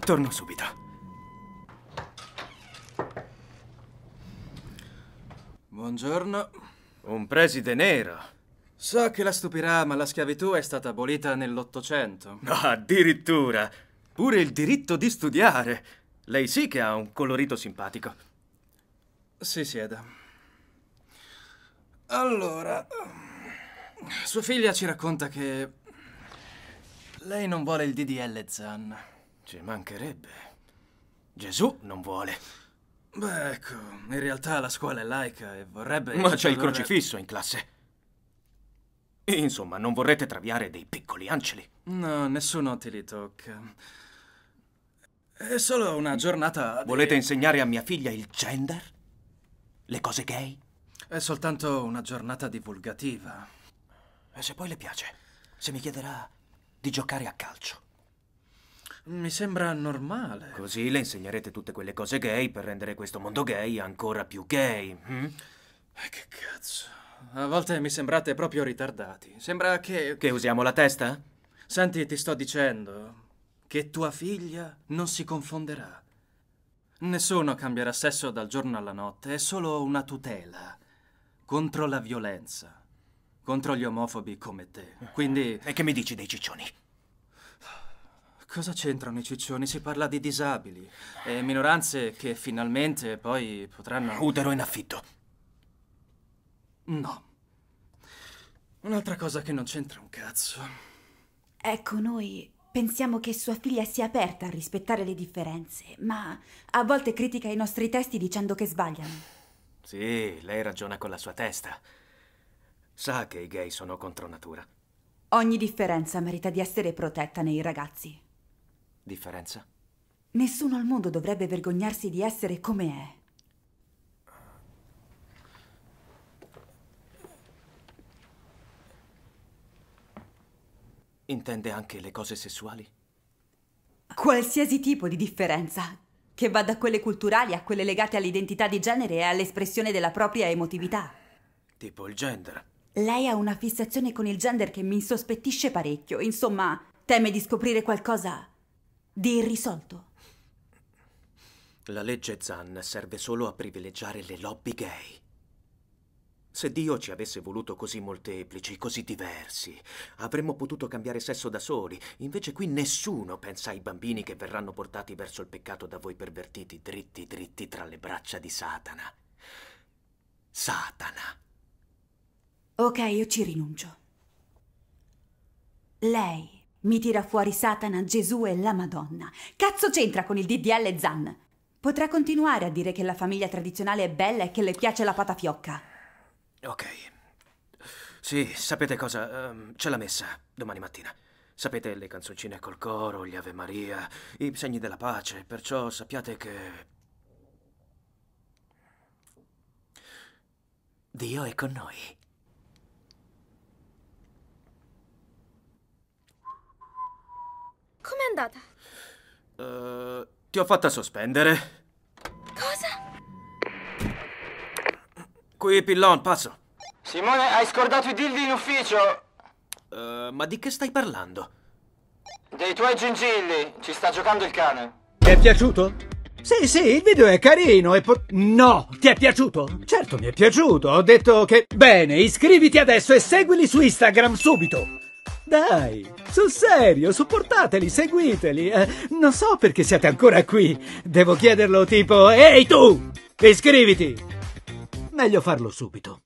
Torno subito. Buongiorno. Un preside nero. So che la stupirà, ma la schiavitù è stata abolita nell'Ottocento. Ah, addirittura! Pure il diritto di studiare. Lei sì che ha un colorito simpatico. Si sieda. Allora, sua figlia ci racconta che lei non vuole il DDL Zan. Ci mancherebbe. Gesù non vuole. Beh, ecco, in realtà la scuola è laica e vorrebbe... Ma c'è il crocifisso in classe. Insomma, non vorrete traviare dei piccoli angeli? No, nessuno te li tocca. È solo una giornata... Di... Volete insegnare a mia figlia il gender? Le cose gay? È soltanto una giornata divulgativa. E se poi le piace, se mi chiederà di giocare a calcio, mi sembra normale. Così le insegnerete tutte quelle cose gay per rendere questo mondo gay ancora più gay. Hm? Eh, che cazzo. A volte mi sembrate proprio ritardati. Sembra che... Che usiamo la testa? Senti, ti sto dicendo che tua figlia non si confonderà. Nessuno cambierà sesso dal giorno alla notte, è solo una tutela contro la violenza, contro gli omofobi come te. Quindi... E che mi dici dei ciccioni? Cosa c'entrano i ciccioni? Si parla di disabili e minoranze che finalmente poi potranno... Ah, Utero in affitto. No. Un'altra cosa che non c'entra un cazzo. Ecco, noi pensiamo che sua figlia sia aperta a rispettare le differenze, ma a volte critica i nostri testi dicendo che sbagliano. Sì, lei ragiona con la sua testa. Sa che i gay sono contro natura. Ogni differenza merita di essere protetta nei ragazzi. Differenza? Nessuno al mondo dovrebbe vergognarsi di essere come è. Intende anche le cose sessuali? Qualsiasi tipo di differenza, che va da quelle culturali a quelle legate all'identità di genere e all'espressione della propria emotività. Tipo il gender. Lei ha una fissazione con il gender che mi insospettisce parecchio, insomma, teme di scoprire qualcosa di irrisolto. La legge Zan serve solo a privilegiare le lobby gay. Se Dio ci avesse voluto così molteplici, così diversi, avremmo potuto cambiare sesso da soli. Invece qui nessuno pensa ai bambini che verranno portati verso il peccato da voi pervertiti, dritti dritti tra le braccia di Satana. Satana. Ok, io ci rinuncio. Lei mi tira fuori Satana, Gesù e la Madonna. Cazzo c'entra con il DDL Zan? Potrà continuare a dire che la famiglia tradizionale è bella e che le piace la patafiocca. Ok. Sì, sapete cosa? Um, c'è la messa domani mattina. Sapete le canzoncine col coro, gli Ave Maria, i segni della pace, perciò sappiate che... Dio è con noi. andata? Uh, ti ho fatta sospendere. Cosa? Qui, Pillon, passo. Simone, hai scordato i dildi in ufficio. Uh, ma di che stai parlando? Dei tuoi gingilli. Ci sta giocando il cane. Ti è piaciuto? Sì, sì, il video è carino e No! Ti è piaciuto? Certo, mi è piaciuto. Ho detto che... Bene, iscriviti adesso e seguili su Instagram subito. Dai, sul serio, supportateli, seguiteli. Eh, non so perché siete ancora qui. Devo chiederlo tipo, ehi tu, iscriviti. Meglio farlo subito.